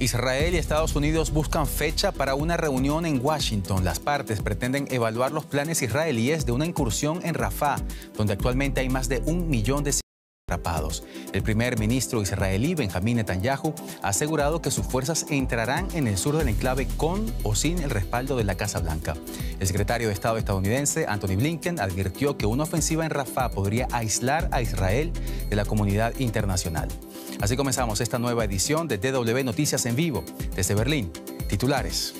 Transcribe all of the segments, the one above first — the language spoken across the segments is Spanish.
Israel y Estados Unidos buscan fecha para una reunión en Washington. Las partes pretenden evaluar los planes israelíes de una incursión en Rafah, donde actualmente hay más de un millón de el primer ministro israelí Benjamín Netanyahu ha asegurado que sus fuerzas entrarán en el sur del enclave con o sin el respaldo de la Casa Blanca. El secretario de Estado estadounidense Anthony Blinken advirtió que una ofensiva en Rafah podría aislar a Israel de la comunidad internacional. Así comenzamos esta nueva edición de DW Noticias en vivo desde Berlín. Titulares.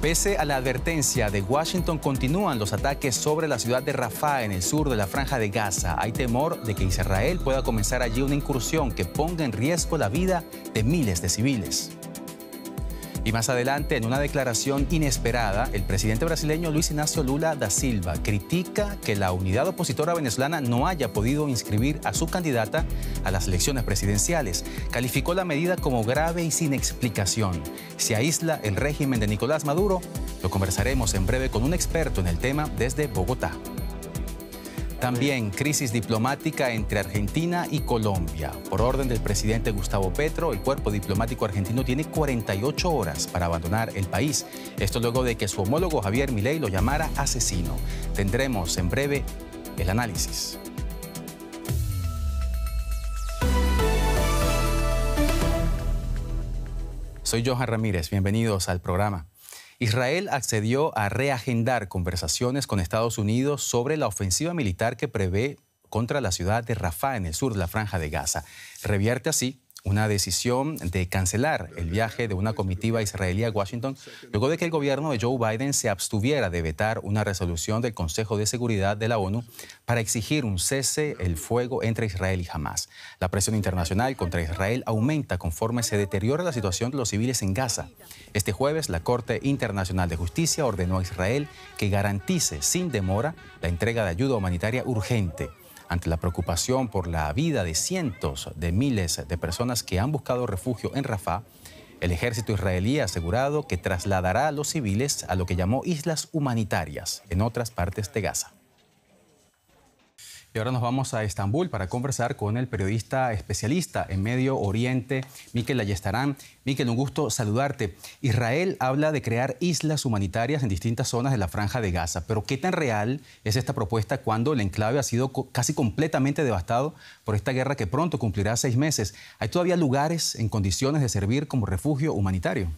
Pese a la advertencia de Washington, continúan los ataques sobre la ciudad de Rafah en el sur de la franja de Gaza. Hay temor de que Israel pueda comenzar allí una incursión que ponga en riesgo la vida de miles de civiles. Y más adelante, en una declaración inesperada, el presidente brasileño Luis Ignacio Lula da Silva critica que la unidad opositora venezolana no haya podido inscribir a su candidata a las elecciones presidenciales. Calificó la medida como grave y sin explicación. Se aísla el régimen de Nicolás Maduro. Lo conversaremos en breve con un experto en el tema desde Bogotá. También crisis diplomática entre Argentina y Colombia. Por orden del presidente Gustavo Petro, el cuerpo diplomático argentino tiene 48 horas para abandonar el país. Esto luego de que su homólogo Javier Milei lo llamara asesino. Tendremos en breve el análisis. Soy Johan Ramírez, bienvenidos al programa. Israel accedió a reagendar conversaciones con Estados Unidos sobre la ofensiva militar que prevé contra la ciudad de Rafah en el sur de la franja de Gaza. Revierte así una decisión de cancelar el viaje de una comitiva israelí a Washington luego de que el gobierno de Joe Biden se abstuviera de vetar una resolución del Consejo de Seguridad de la ONU para exigir un cese el fuego entre Israel y Hamas. La presión internacional contra Israel aumenta conforme se deteriora la situación de los civiles en Gaza. Este jueves, la Corte Internacional de Justicia ordenó a Israel que garantice sin demora la entrega de ayuda humanitaria urgente ante la preocupación por la vida de cientos de miles de personas que han buscado refugio en Rafah, el ejército israelí ha asegurado que trasladará a los civiles a lo que llamó islas humanitarias en otras partes de Gaza. Y ahora nos vamos a Estambul para conversar con el periodista especialista en Medio Oriente, Miquel Ayestarán. Miquel, un gusto saludarte. Israel habla de crear islas humanitarias en distintas zonas de la franja de Gaza, pero ¿qué tan real es esta propuesta cuando el enclave ha sido casi completamente devastado por esta guerra que pronto cumplirá seis meses? ¿Hay todavía lugares en condiciones de servir como refugio humanitario?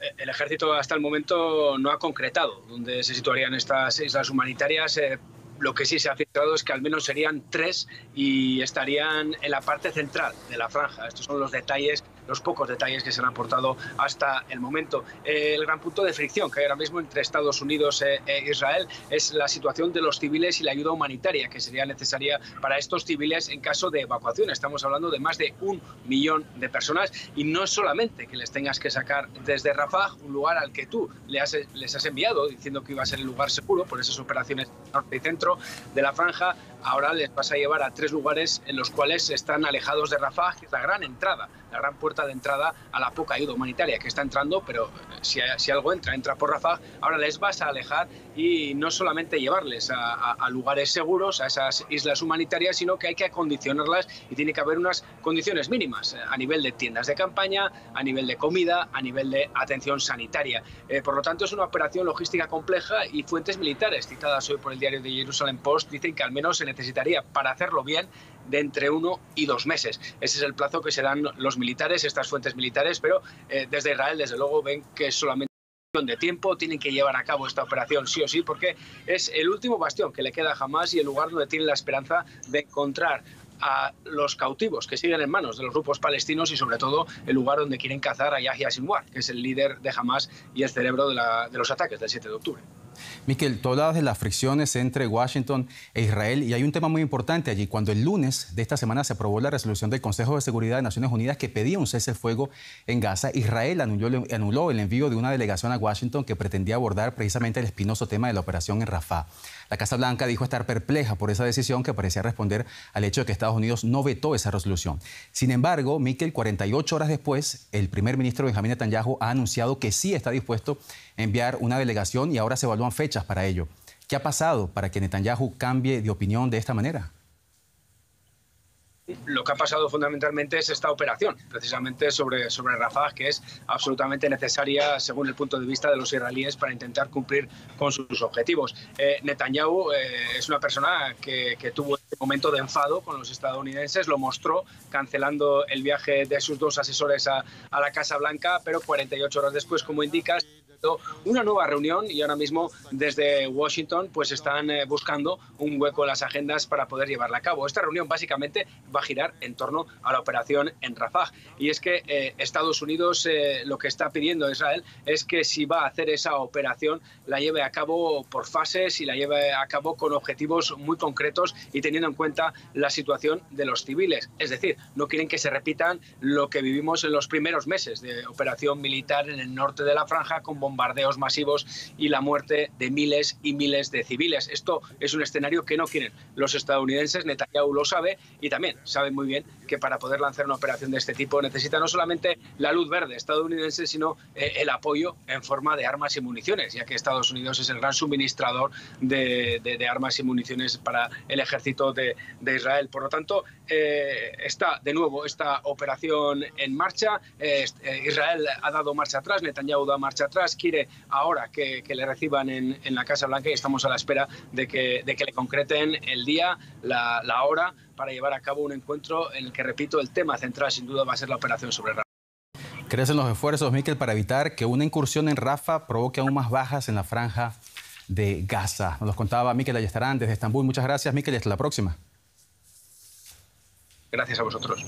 Eh, el ejército hasta el momento no ha concretado dónde se situarían estas islas humanitarias. Eh, lo que sí se ha filtrado es que al menos serían tres y estarían en la parte central de la franja. Estos son los detalles los pocos detalles que se han aportado hasta el momento. Eh, el gran punto de fricción que hay ahora mismo entre Estados Unidos eh, e Israel es la situación de los civiles y la ayuda humanitaria que sería necesaria para estos civiles en caso de evacuación. Estamos hablando de más de un millón de personas y no es solamente que les tengas que sacar desde Rafah, un lugar al que tú les has enviado diciendo que iba a ser el lugar seguro por esas operaciones norte y centro de la franja, ahora les vas a llevar a tres lugares en los cuales están alejados de Rafah, que es la gran entrada la gran puerta de entrada a la poca ayuda humanitaria que está entrando, pero eh, si, algo entra, entra por Rafa... ahora les vas a alejar y no solamente llevarles a, lugares seguros, a esas islas humanitarias, sino que hay que acondicionarlas y tiene que haber unas condiciones mínimas eh, a nivel de tiendas de campaña, a nivel de comida, a nivel de atención sanitaria. Eh, por lo tanto, es una operación logística compleja y fuentes militares citadas hoy por el diario de Jerusalem Post dicen que al menos se necesitaría para hacerlo bien de entre uno y dos meses. Ese es el plazo que se dan los militares, estas fuentes militares, pero eh, desde Israel, desde luego, ven que es solamente cuestión de tiempo, tienen que llevar a cabo esta operación sí o sí, porque es el último bastión que le queda a Hamas y el lugar donde tienen la esperanza de encontrar a los cautivos que siguen en manos de los grupos palestinos y sobre todo el lugar donde quieren cazar a Yahya Sinwar, que es el líder de Hamas y el cerebro de, de los ataques del 7 de octubre. Miquel, tú de las fricciones entre Washington e Israel y hay un tema muy importante allí. Cuando el lunes de esta semana se aprobó la resolución del Consejo de Seguridad de Naciones Unidas que pedía un cese de fuego en Gaza, Israel anuló, anuló el envío de una delegación a Washington que pretendía abordar precisamente el espinoso tema de la operación en Rafah. La Casa Blanca dijo estar perpleja por esa decisión que parecía responder al hecho de que Estados Unidos no vetó esa resolución. Sin embargo, Miquel, 48 horas después, el primer ministro Benjamín Netanyahu ha anunciado que sí está dispuesto a enviar una delegación y ahora se evalúan fechas para ello. ¿Qué ha pasado para que Netanyahu cambie de opinión de esta manera? lo que ha pasado fundamentalmente es esta operación, precisamente sobre, sobre Rafah, que es absolutamente necesaria según el punto de vista de los israelíes para intentar cumplir con sus objetivos. Eh, Netanyahu eh, es una persona que, tuvo un este momento de enfado con los estadounidenses, lo mostró cancelando el viaje de sus dos asesores a, la Casa Blanca, pero 48 horas después, como indicas, una nueva reunión y ahora mismo desde Washington pues están eh, buscando un hueco en las agendas para poder llevarla a cabo. Esta reunión básicamente va a girar en torno a la operación en Rafah. Y es que eh, Estados Unidos eh, lo que está pidiendo a Israel es que si va a hacer esa operación la lleve a cabo por fases y la lleve a cabo con objetivos muy concretos y teniendo en cuenta la situación de los civiles. Es decir, no quieren que se repitan lo que vivimos en los primeros meses de operación militar en el norte de la franja con bombardeos masivos y la muerte de miles y miles de civiles. Esto es un escenario que no quieren los estadounidenses, Netanyahu lo sabe y también sabe muy bien que para poder lanzar una operación de este tipo necesita no solamente la luz verde estadounidense, sino eh, el apoyo en forma de armas y municiones, ya que Estados Unidos es el gran suministrador de, armas y municiones para el ejército de, Israel. Por lo tanto, eh, está de nuevo esta operación en marcha. Eh, Israel ha dado marcha atrás, Netanyahu da marcha atrás, quiere ahora que, le reciban en, la Casa Blanca y estamos a la espera de que, de que le concreten el día, la, la hora para llevar a cabo un encuentro en el que, repito, el tema central sin duda va a ser la operación sobre Rafa. Crecen los esfuerzos, Miquel, para evitar que una incursión en Rafa provoque aún más bajas en la franja de Gaza. Nos los contaba Miquel estarán desde Estambul. Muchas gracias, Miquel, y hasta la próxima. Gracias a vosotros.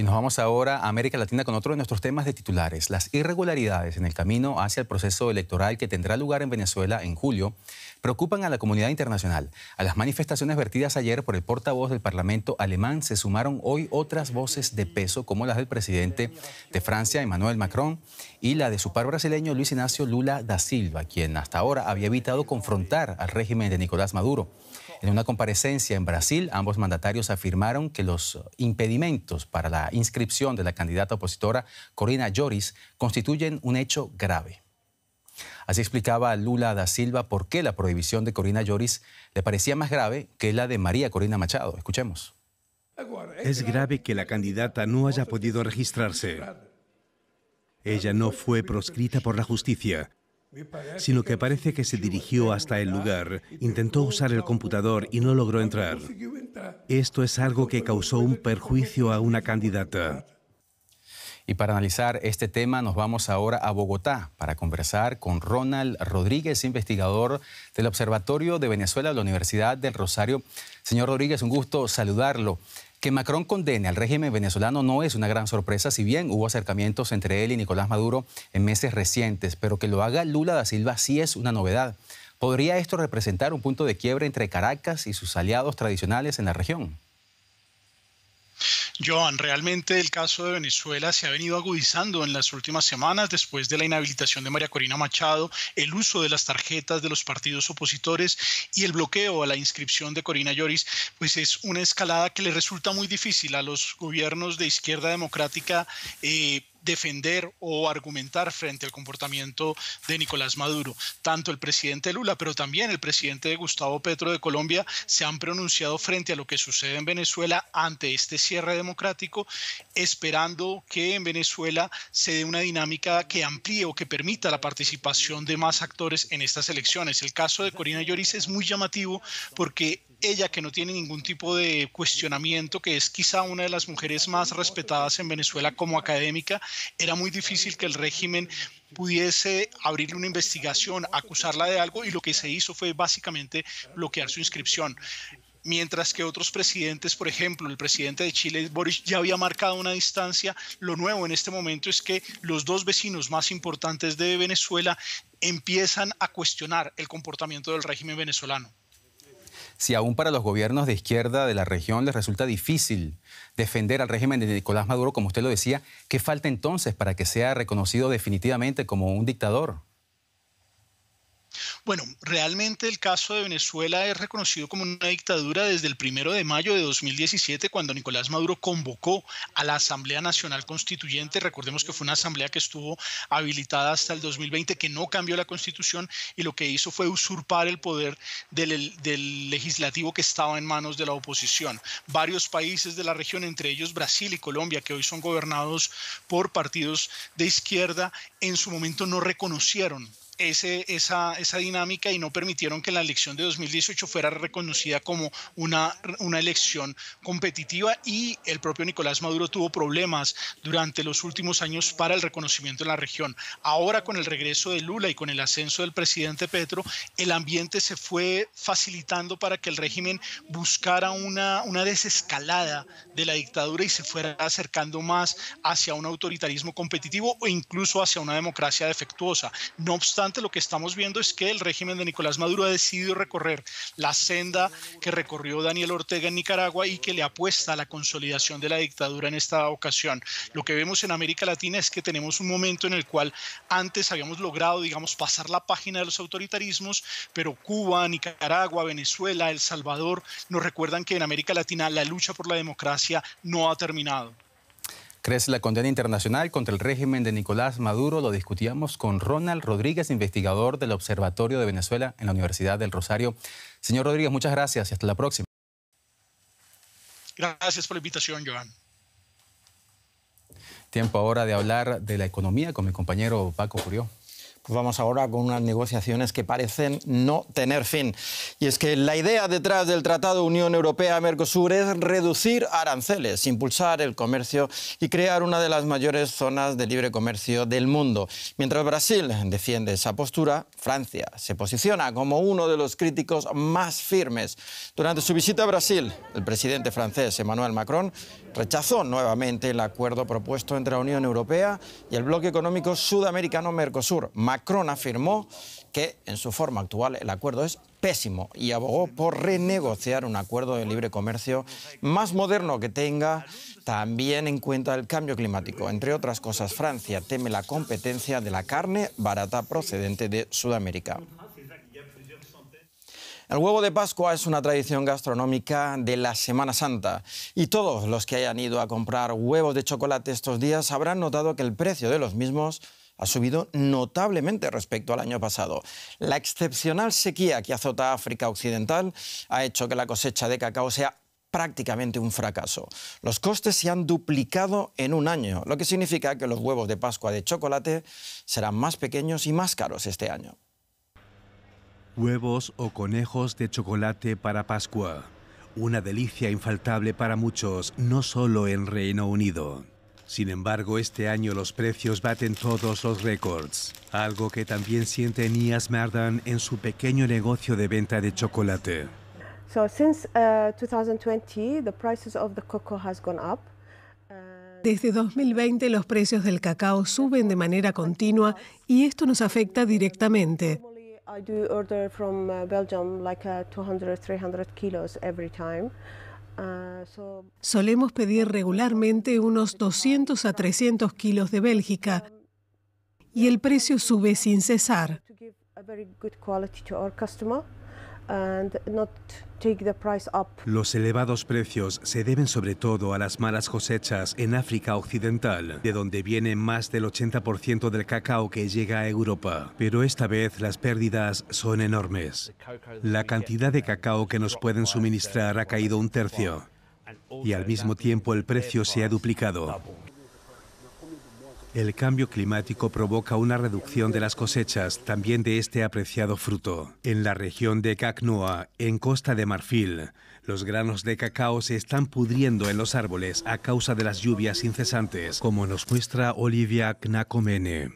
Y nos vamos ahora a América Latina con otro de nuestros temas de titulares, las irregularidades en el camino hacia el proceso electoral que tendrá lugar en Venezuela en julio preocupan a la comunidad internacional. A las manifestaciones vertidas ayer por el portavoz del Parlamento alemán se sumaron hoy otras voces de peso, como las del presidente de Francia, Emmanuel Macron, y la de su par brasileño, Luis Ignacio Lula da Silva, quien hasta ahora había evitado confrontar al régimen de Nicolás Maduro. En una comparecencia en Brasil, ambos mandatarios afirmaron que los impedimentos para la inscripción de la candidata opositora Corina Lloris constituyen un hecho grave. Así explicaba Lula da Silva por qué la prohibición de Corina Lloris le parecía más grave que la de María Corina Machado. Escuchemos. Es grave que la candidata no haya podido registrarse. Ella no fue proscrita por la justicia sino que parece que se dirigió hasta el lugar, intentó usar el computador y no logró entrar. Esto es algo que causó un perjuicio a una candidata. Y para analizar este tema nos vamos ahora a Bogotá para conversar con Ronald Rodríguez, investigador del Observatorio de Venezuela de la Universidad del Rosario. Señor Rodríguez, un gusto saludarlo. Que Macron condene al régimen venezolano no es una gran sorpresa, si bien hubo acercamientos entre él y Nicolás Maduro en meses recientes, pero que lo haga Lula da Silva sí es una novedad. ¿Podría esto representar un punto de quiebre entre Caracas y sus aliados tradicionales en la región? Joan, realmente el caso de Venezuela se ha venido agudizando en las últimas semanas después de la inhabilitación de María Corina Machado, el uso de las tarjetas de los partidos opositores y el bloqueo a la inscripción de Corina Lloris, pues es una escalada que le resulta muy difícil a los gobiernos de izquierda democrática eh, defender o argumentar frente al comportamiento de Nicolás Maduro. Tanto el presidente Lula, pero también el presidente Gustavo Petro de Colombia se han pronunciado frente a lo que sucede en Venezuela ante este cierre democrático, esperando que en Venezuela se dé una dinámica que amplíe o que permita la participación de más actores en estas elecciones. El caso de Corina Lloris es muy llamativo porque ella que no tiene ningún tipo de cuestionamiento, que es quizá una de las mujeres más respetadas en Venezuela como académica, era muy difícil que el régimen pudiese abrirle una investigación, acusarla de algo y lo que se hizo fue básicamente bloquear su inscripción mientras que otros presidentes, por ejemplo, el presidente de Chile, Boris, ya había marcado una distancia. Lo nuevo en este momento es que los dos vecinos más importantes de Venezuela empiezan a cuestionar el comportamiento del régimen venezolano si aún para los gobiernos de izquierda de la región les resulta difícil defender al régimen de Nicolás Maduro, como usted lo decía, ¿qué falta entonces para que sea reconocido definitivamente como un dictador? Bueno, realmente el caso de Venezuela es reconocido como una dictadura desde el primero de mayo de 2017, cuando Nicolás Maduro convocó a la Asamblea Nacional Constituyente. Recordemos que fue una asamblea que estuvo habilitada hasta el 2020, que no cambió la constitución y lo que hizo fue usurpar el poder del, legislativo que estaba en manos de la oposición. Varios países de la región, entre ellos Brasil y Colombia, que hoy son gobernados por partidos de izquierda, en su momento no reconocieron esa, dinámica y no permitieron que la elección de 2018 fuera reconocida como una, una elección competitiva y el propio Nicolás Maduro tuvo problemas durante los últimos años para el reconocimiento de la región. Ahora con el regreso de Lula y con el ascenso del presidente Petro, el ambiente se fue facilitando para que el régimen buscara una, una desescalada de la dictadura y se fuera acercando más hacia un autoritarismo competitivo o incluso hacia una democracia defectuosa. No obstante, lo que estamos viendo es que el régimen de Nicolás Maduro ha decidido recorrer la senda que recorrió Daniel Ortega en Nicaragua y que le apuesta a la consolidación de la dictadura en esta ocasión. Lo que vemos en América Latina es que tenemos un momento en el cual antes habíamos logrado, digamos, pasar la página de los autoritarismos, pero Cuba, Nicaragua, Venezuela, El Salvador nos recuerdan que en América Latina la lucha por la democracia no ha terminado. Crece la condena internacional contra el régimen de Nicolás Maduro. Lo discutíamos con Ronald Rodríguez, investigador del Observatorio de Venezuela en la Universidad del Rosario. Señor Rodríguez, muchas gracias y hasta la próxima. Gracias por la invitación, Joan. Tiempo ahora de hablar de la economía con mi compañero Paco Curió. Pues vamos ahora con unas negociaciones que parecen no tener fin. Y es que la idea detrás del Tratado Unión Europea-Mercosur es reducir aranceles, impulsar el comercio y crear una de las mayores zonas de libre comercio del mundo. Mientras Brasil defiende esa postura, Francia se posiciona como uno de los críticos más firmes. Durante su visita a Brasil, el presidente francés Emmanuel Macron rechazó nuevamente el acuerdo propuesto entre la Unión Europea y el bloque económico sudamericano Mercosur. Macron afirmó que en su forma actual el acuerdo es pésimo y abogó por renegociar un acuerdo de libre comercio más moderno que tenga también en cuenta el cambio climático. Entre otras cosas, Francia teme la competencia de la carne barata procedente de Sudamérica. El huevo de Pascua es una tradición gastronómica de la Semana Santa y todos los que hayan ido a comprar huevos de chocolate estos días habrán notado que el precio de los mismos ha subido notablemente respecto al año pasado. La excepcional sequía que azota África Occidental ha hecho que la cosecha de cacao sea prácticamente un fracaso. Los costes se han duplicado en un año, lo que significa que los huevos de Pascua de chocolate serán más pequeños y más caros este año. Huevos o conejos de chocolate para Pascua. Una delicia infaltable para muchos, no solo en Reino Unido. Sin embargo, este año los precios baten todos los récords, algo que también siente Nias Mardan en su pequeño negocio de venta de chocolate. Desde 2020 los precios del cacao suben de manera continua y esto nos afecta directamente. I do order from uh, Belgium like 200, uh, 300 kilos every time. Uh, Solemos pedir regularmente unos 200 a 300 kilos de Bélgica y el precio sube sin cesar. Los elevados precios se deben sobre todo a las malas cosechas en África Occidental, de donde viene más del 80% del cacao que llega a Europa. Pero esta vez las pérdidas son enormes. La cantidad de cacao que nos pueden suministrar ha caído un tercio y al mismo tiempo el precio se ha duplicado. El cambio climático provoca una reducción de las cosechas, también de este apreciado fruto. En la región de Cacnoa, en Costa de Marfil, los granos de cacao se están pudriendo en los árboles a causa de las lluvias incesantes, como nos muestra Olivia Knakomene.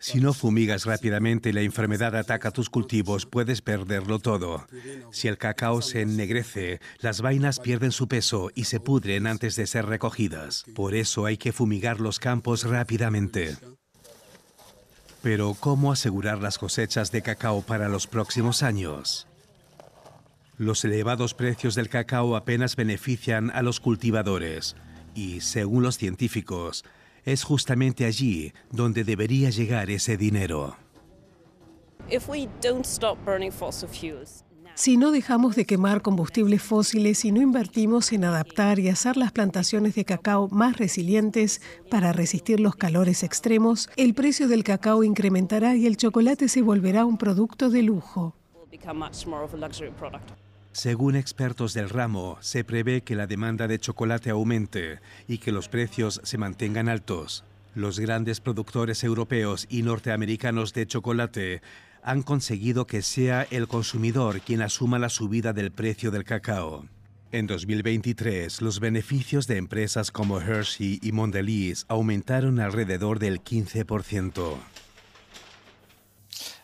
Si no fumigas rápidamente y la enfermedad ataca tus cultivos, puedes perderlo todo. Si el cacao se ennegrece, las vainas pierden su peso y se pudren antes de ser recogidas. Por eso hay que fumigar los campos rápidamente. Pero ¿cómo asegurar las cosechas de cacao para los próximos años? Los elevados precios del cacao apenas benefician a los cultivadores y, según los científicos, es justamente allí donde debería llegar ese dinero. Si no dejamos de quemar combustibles fósiles y no invertimos en adaptar y hacer las plantaciones de cacao más resilientes para resistir los calores extremos, el precio del cacao incrementará y el chocolate se volverá un producto de lujo. Según expertos del ramo, se prevé que la demanda de chocolate aumente y que los precios se mantengan altos. Los grandes productores europeos y norteamericanos de chocolate han conseguido que sea el consumidor quien asuma la subida del precio del cacao. En 2023, los beneficios de empresas como Hershey y Mondelez aumentaron alrededor del 15%.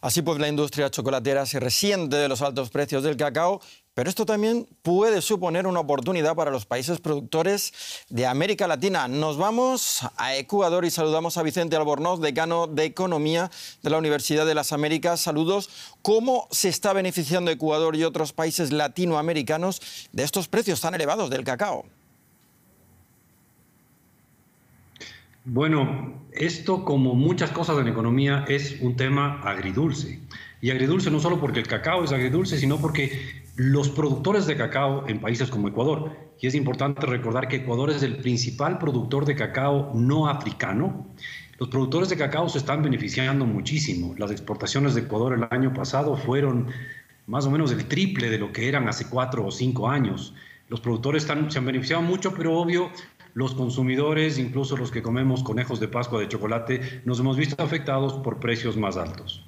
Así pues, la industria chocolatera se resiente de los altos precios del cacao pero esto también puede suponer una oportunidad para los países productores de América Latina. Nos vamos a Ecuador y saludamos a Vicente Albornoz, decano de Economía de la Universidad de las Américas. Saludos. ¿Cómo se está beneficiando Ecuador y otros países latinoamericanos de estos precios tan elevados del cacao? Bueno, esto como muchas cosas en economía es un tema agridulce. Y agridulce no solo porque el cacao es agridulce, sino porque los productores de cacao en países como Ecuador. Y es importante recordar que Ecuador es el principal productor de cacao no africano. Los productores de cacao se están beneficiando muchísimo. Las exportaciones de Ecuador el año pasado fueron más o menos el triple de lo que eran hace cuatro o cinco años. Los productores se han beneficiado mucho, pero obvio, los consumidores, incluso los que comemos conejos de Pascua de chocolate, nos hemos visto afectados por precios más altos.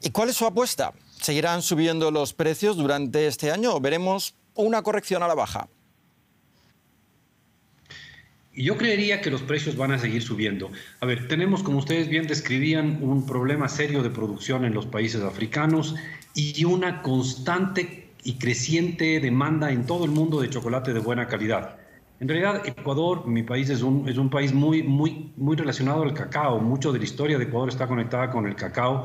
¿Y cuál es su apuesta? ¿Seguirán subiendo los precios durante este año o veremos una corrección a la baja? Yo creería que los precios van a seguir subiendo. A ver, tenemos, como ustedes bien describían, un problema serio de producción en los países africanos y una constante y creciente demanda en todo el mundo de chocolate de buena calidad. En realidad, Ecuador, mi país, es un, es un país muy, muy, muy relacionado al cacao. Mucho de la historia de Ecuador está conectada con el cacao.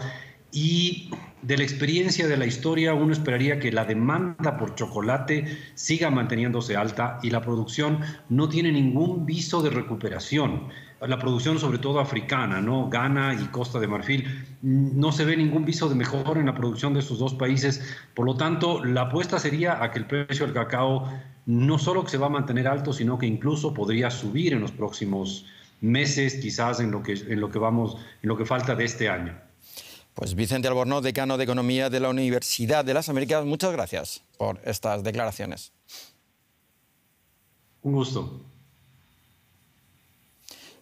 Y de la experiencia de la historia, uno esperaría que la demanda por chocolate siga manteniéndose alta y la producción no tiene ningún viso de recuperación. La producción, sobre todo africana, ¿no? Ghana y Costa de Marfil, no se ve ningún viso de mejor en la producción de esos dos países. Por lo tanto, la apuesta sería a que el precio del cacao no solo se va a mantener alto, sino que incluso podría subir en los próximos meses, quizás en lo que, en lo que vamos, en lo que falta de este año. Pues Vicente Albornoz, decano de Economía de la Universidad de las Américas, muchas gracias por estas declaraciones. Un gusto.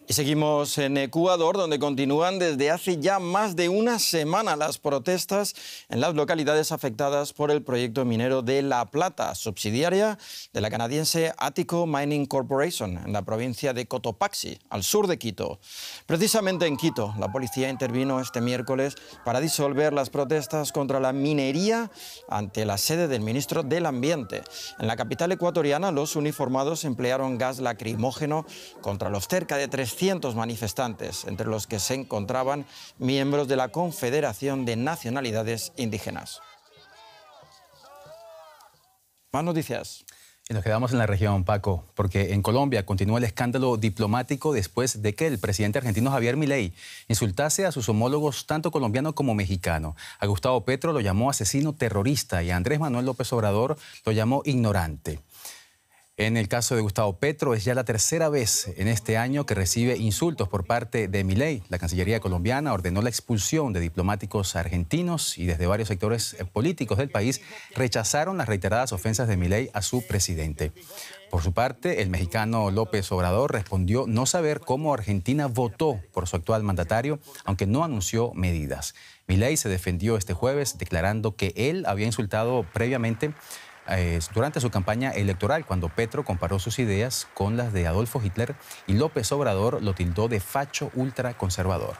Y seguimos en Ecuador, donde continúan desde hace ya más de una semana las protestas en las localidades afectadas por el proyecto minero de La Plata, subsidiaria de la canadiense Attico Mining Corporation, en la provincia de Cotopaxi, al sur de Quito. Precisamente en Quito, la policía intervino este miércoles para disolver las protestas contra la minería ante la sede del ministro del Ambiente. En la capital ecuatoriana, los uniformados emplearon gas lacrimógeno contra los cerca de 300 cientos manifestantes, entre los que se encontraban miembros de la Confederación de Nacionalidades Indígenas. Más noticias. Y nos quedamos en la región, Paco, porque en Colombia continúa el escándalo diplomático después de que el presidente argentino Javier Milei insultase a sus homólogos tanto colombiano como mexicano. A Gustavo Petro lo llamó asesino terrorista y a Andrés Manuel López Obrador lo llamó ignorante. En el caso de Gustavo Petro, es ya la tercera vez en este año que recibe insultos por parte de Milei. La Cancillería colombiana ordenó la expulsión de diplomáticos argentinos y desde varios sectores eh, políticos del país rechazaron las reiteradas ofensas de Milei a su presidente. Por su parte, el mexicano López Obrador respondió no saber cómo Argentina votó por su actual mandatario, aunque no anunció medidas. Milei se defendió este jueves declarando que él había insultado previamente durante su campaña electoral, cuando Petro comparó sus ideas con las de Adolfo Hitler y López Obrador lo tildó de facho ultraconservador.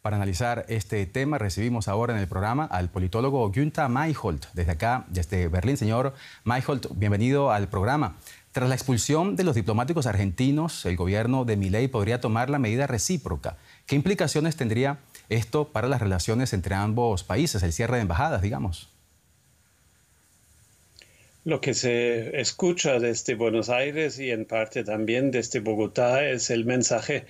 Para analizar este tema recibimos ahora en el programa al politólogo Günther Mayholt, desde acá, desde Berlín. Señor Mayholt, bienvenido al programa. Tras la expulsión de los diplomáticos argentinos, el gobierno de Milei podría tomar la medida recíproca. ¿Qué implicaciones tendría esto para las relaciones entre ambos países, el cierre de embajadas, digamos? Lo que se escucha desde este Buenos Aires y en parte también desde este Bogotá es el mensaje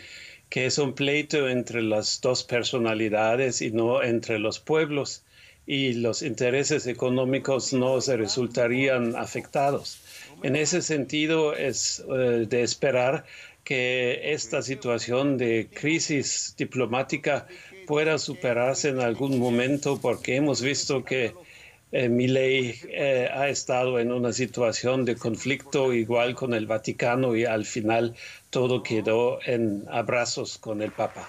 que es un pleito entre las dos personalidades y no entre los pueblos y los intereses económicos no se resultarían afectados. En ese sentido es eh, de esperar que esta situación de crisis diplomática pueda superarse en algún momento porque hemos visto que eh, eh, ha estado en una situación de conflicto igual con el Vaticano y al final todo quedó en abrazos con el Papa.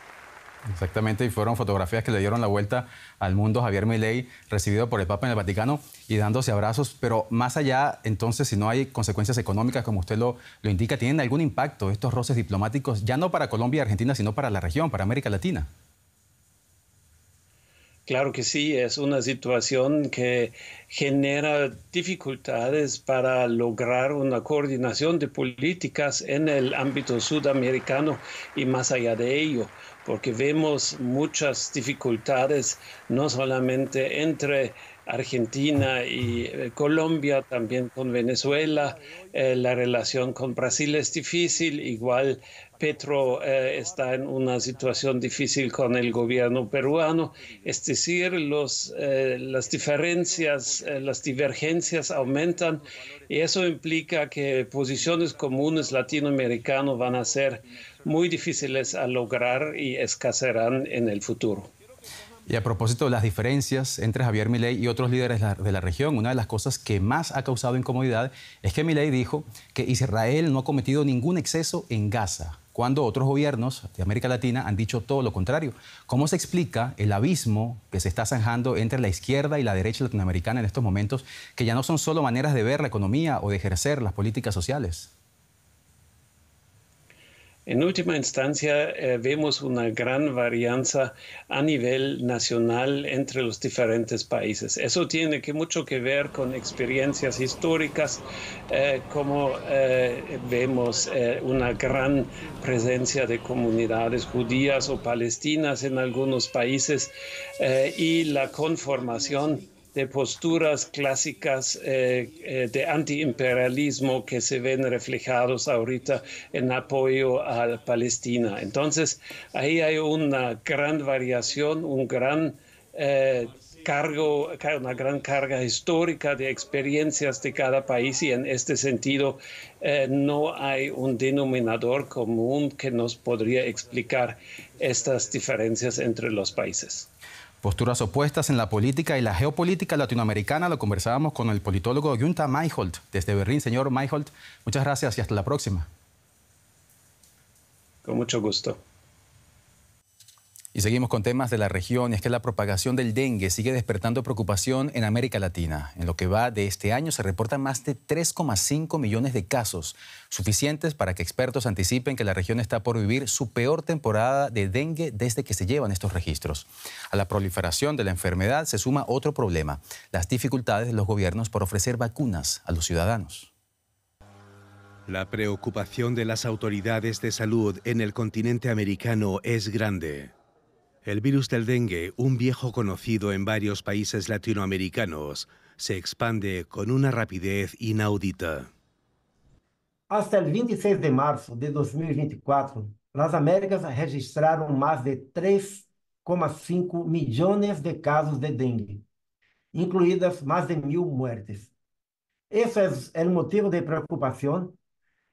Exactamente, y fueron fotografías que le dieron la vuelta al mundo Javier Milei, recibido por el Papa en el Vaticano y dándose abrazos, pero más allá, entonces, si no hay consecuencias económicas, como usted lo, lo indica, ¿tienen algún impacto estos roces diplomáticos, ya no para Colombia y Argentina, sino para la región, para América Latina? Claro que sí, es una situación que genera dificultades para lograr una coordinación de políticas en el ámbito sudamericano y más allá de ello, porque vemos muchas dificultades no solamente entre Argentina y eh, Colombia, también con Venezuela. Eh, la relación con Brasil es difícil, igual Petro eh, está en una situación difícil con el gobierno peruano, es decir, las diferencias, las divergencias aumentan y eso implica que posiciones comunes latinoamericanas van a ser muy difíciles a lograr y escasearán en el futuro. Y a propósito de las diferencias entre Javier Milei y otros líderes de la región, una de las cosas que más ha causado incomodidad es que Milei dijo que Israel no ha cometido ningún exceso en Gaza, cuando otros gobiernos de América Latina han dicho todo lo contrario. ¿Cómo se explica el abismo que se está zanjando entre la izquierda y la derecha latinoamericana en estos momentos, que ya no son solo maneras de ver la economía o de ejercer las políticas sociales? En última instancia, eh, vemos una gran varianza a nivel nacional entre los diferentes países. Eso tiene que mucho que ver con experiencias históricas, eh, como eh, vemos una gran presencia de comunidades judías o palestinas en algunos países y la conformación de posturas clásicas eh, eh, de antiimperialismo que se ven reflejados ahorita en apoyo a Palestina. Entonces, ahí hay una gran variación, un gran eh, cargo, una gran carga histórica de experiencias de cada país y en este sentido no hay un denominador común que nos podría explicar estas diferencias entre los países. Posturas opuestas en la política y la geopolítica latinoamericana lo conversábamos con el politólogo Junta Mayholt desde Berlín. Señor Mayholt, muchas gracias y hasta la próxima. Con mucho gusto. Y seguimos con temas de la región, y es que la propagación del dengue sigue despertando preocupación en América Latina. En lo que va de este año se reportan más de 3,5 millones de casos, suficientes para que expertos anticipen que la región está por vivir su peor temporada de dengue desde que se llevan estos registros. A la proliferación de la enfermedad se suma otro problema, las dificultades de los gobiernos por ofrecer vacunas a los ciudadanos. La preocupación de las autoridades de salud en el continente americano es grande. El virus del dengue, un viejo conocido en varios países latinoamericanos, se expande con una rapidez inaudita. Hasta el 26 de marzo de 2024, las Américas registraron más de 3,5 millones de casos de dengue, incluidas más de mil muertes. Ese es el motivo de preocupación,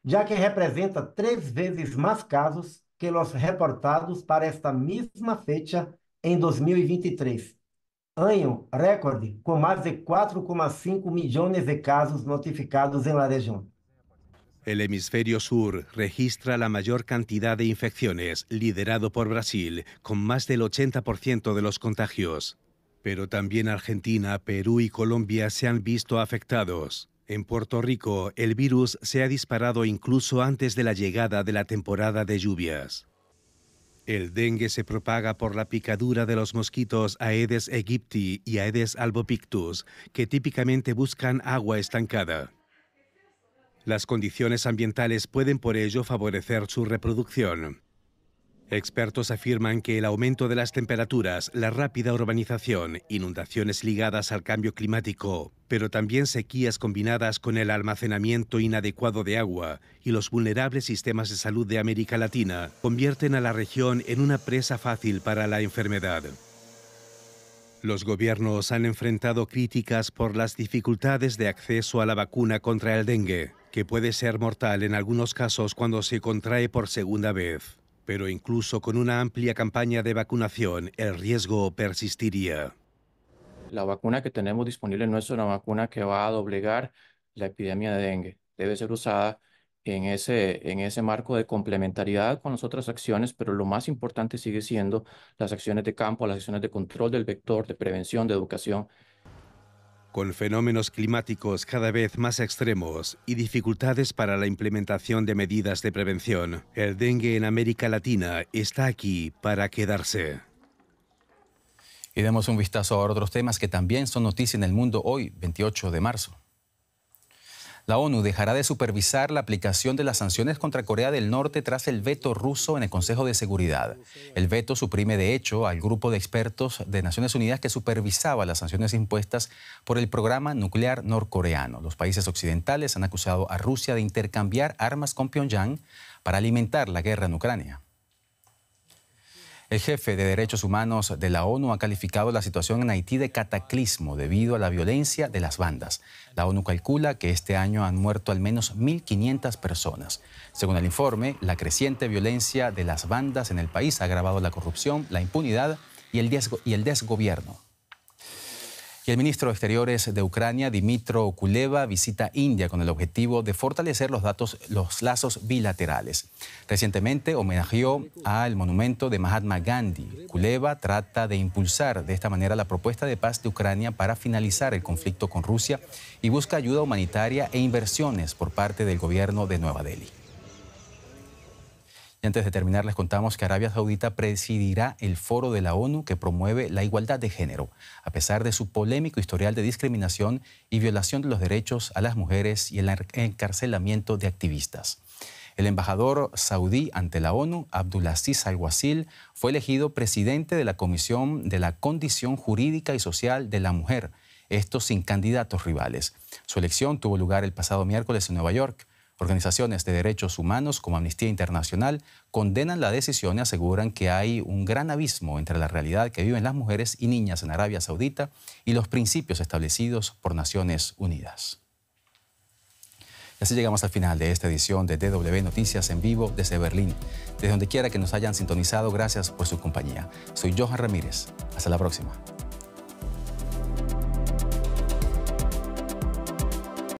ya que representa tres veces más casos que los reportados para esta misma fecha en 2023, año récord con más de 4,5 millones de casos notificados en em la región. El hemisferio sur registra la mayor cantidad de infecciones, liderado por Brasil, con más del 80% de los contagios. Pero también Argentina, Perú y Colombia se han visto afectados. En Puerto Rico, el virus se ha disparado incluso antes de la llegada de la temporada de lluvias. El dengue se propaga por la picadura de los mosquitos Aedes aegypti y Aedes albopictus, que típicamente buscan agua estancada. Las condiciones ambientales pueden por ello favorecer su reproducción. Expertos afirman que el aumento de las temperaturas, la rápida urbanización, inundaciones ligadas al cambio climático, pero también sequías combinadas con el almacenamiento inadecuado de agua y los vulnerables sistemas de salud de América Latina convierten a la región en una presa fácil para la enfermedad. Los gobiernos han enfrentado críticas por las dificultades de acceso a la vacuna contra el dengue, que puede ser mortal en algunos casos cuando se contrae por segunda vez. Pero incluso con una amplia campaña de vacunación, el riesgo persistiría. La vacuna que tenemos disponible no es una vacuna que va a doblegar la epidemia de dengue. Debe ser usada en ese, en ese marco de complementariedad con las otras acciones, pero lo más importante sigue siendo las acciones de campo, las acciones de control del vector, de prevención, de educación con fenómenos climáticos cada vez más extremos y dificultades para la implementación de medidas de prevención, el dengue en América Latina está aquí para quedarse. Y damos un vistazo a otros temas que también son noticia en el mundo hoy, 28 de marzo. La ONU dejará de supervisar la aplicación de las sanciones contra Corea del Norte tras el veto ruso en el Consejo de Seguridad. El veto suprime, de hecho, al grupo de expertos de Naciones Unidas que supervisaba las sanciones impuestas por el programa nuclear norcoreano. Los países occidentales han acusado a Rusia de intercambiar armas con Pyongyang para alimentar la guerra en Ucrania. El jefe de Derechos Humanos de la ONU ha calificado la situación en Haití de cataclismo debido a la violencia de las bandas. La ONU calcula que este año han muerto al menos 1.500 personas. Según el informe, la creciente violencia de las bandas en el país ha agravado la corrupción, la impunidad y el, desgobierno el ministro de Exteriores de Ucrania, Dimitro Kuleva, visita India con el objetivo de fortalecer los, los lazos bilaterales. Recientemente homenajeó al monumento de Mahatma Gandhi. Kuleva trata de impulsar de esta manera la propuesta de paz de Ucrania para finalizar el conflicto con Rusia y busca ayuda humanitaria e inversiones por parte del gobierno de Nueva Delhi. Y antes de terminar, les contamos que Arabia Saudita presidirá el foro de la ONU que promueve la igualdad de género, a pesar de su polémico historial de discriminación y violación de los derechos a las mujeres y el encarcelamiento de activistas. El embajador saudí ante la ONU, Abdulaziz Al-Wasil, fue elegido presidente de la Comisión de la Condición Jurídica y Social de la Mujer, esto sin candidatos rivales. Su elección tuvo lugar el pasado miércoles en Nueva York. Organizaciones de derechos humanos como Amnistía Internacional condenan la decisión y aseguran que hay un gran abismo entre la realidad que viven las mujeres y niñas en Arabia Saudita y los principios establecidos por Naciones Unidas. Y así llegamos al final de esta edición de DW Noticias en vivo desde Berlín. Desde donde quiera que nos hayan sintonizado, gracias por su compañía. Soy Johan Ramírez. Hasta la próxima.